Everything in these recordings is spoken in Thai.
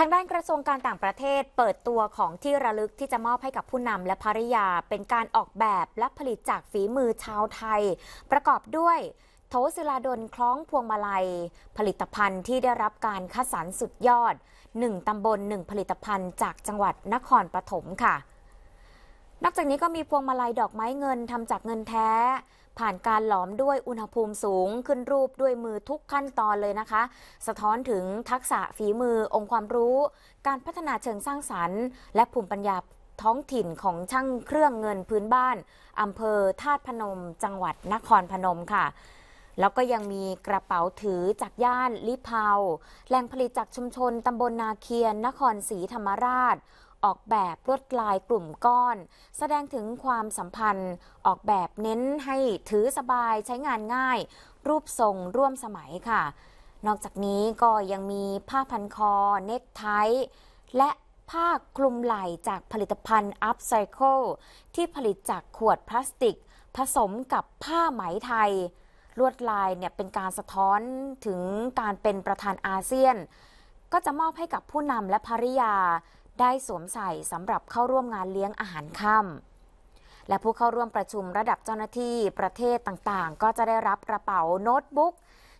ทางด้านกระทรวงการต่างประเทศเปิดตัวของที่ระลึกที่จะมอบให้กับผู้นำและภริยาเป็นการออกแบบและผลิตจากฝีมือชาวไทย ประกอบด้วยโถศิลาดลคล้องพวงมาลัย ผลิตภัณฑ์ที่ได้รับการคัดสรรสุดยอด1ตำบล1ผลิตภัณฑ์จากจังหวัดนครปฐมค่ะอกจากนี้ก็มีพวงมาลัยดอกไม้เงินทำจากเงินแท้ ผ่านการหลอมด้วยอุณหภูมิสูง ขึ้นรูปด้วยมือทุกขั้นตอนเลยนะคะ สะท้อนถึงทักษะฝีมือองค์ความรู้ การพัฒนาเชิงสร้างสารรค์ และภูมิปัญญาท้องถิ่นของช่างเครื่องเงินพื้นบ้านอำเภอธาตุพนมจังหวัดนครพนมค่ะ แล้วก็ยังมีกระเป๋าถือจากย่านลิเพาแหล่งผลิตจากชุมชนตำบลนาเคียน นครศรีธรรมราชออกแบบลวดลายกลุ่มก้อน แสดงถึงความสัมพันธ์ออกแบบเน้นให้ถือสบายใช้งานง่าย รูปทรงร่วมสมัยค่ะ นอกจากนี้ก็ยังมีผ้าพันคอเน็กไทและผ้าคลุมไหล่จากผลิตภัณฑ์ Upcycle ที่ผลิตจากขวดพลาสติก ผสมกับผ้าไหมไทย ลวดลายเนี่ยเป็นการสะท้อนถึงการเป็นประธานอาเซียน ก็จะมอบให้กับผู้นำและภริยาได้สวมใส่สำหรับเข้าร่วมงานเลี้ยงอาหารค่ำและผู้เข้าร่วมประชุมระดับเจ้าหน้าที่ประเทศต่างๆ ก็จะได้รับกระเป๋าโน้ตบุ๊ก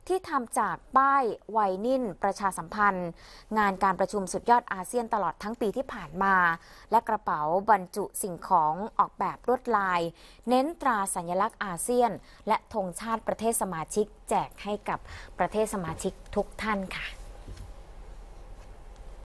ที่ทำจากป้ายไวนินประชาสัมพันธ์ งานการประชุมสุดยอดอาเซียนตลอดทั้งปีที่ผ่านมา และกระเป๋าบรรจุสิ่งของออกแบบลวดลาย เน้นตราสัญลักษณ์อาเซียน และธงชาติประเทศสมาชิกแจกให้กับประเทศสมาชิกทุกท่านค่ะ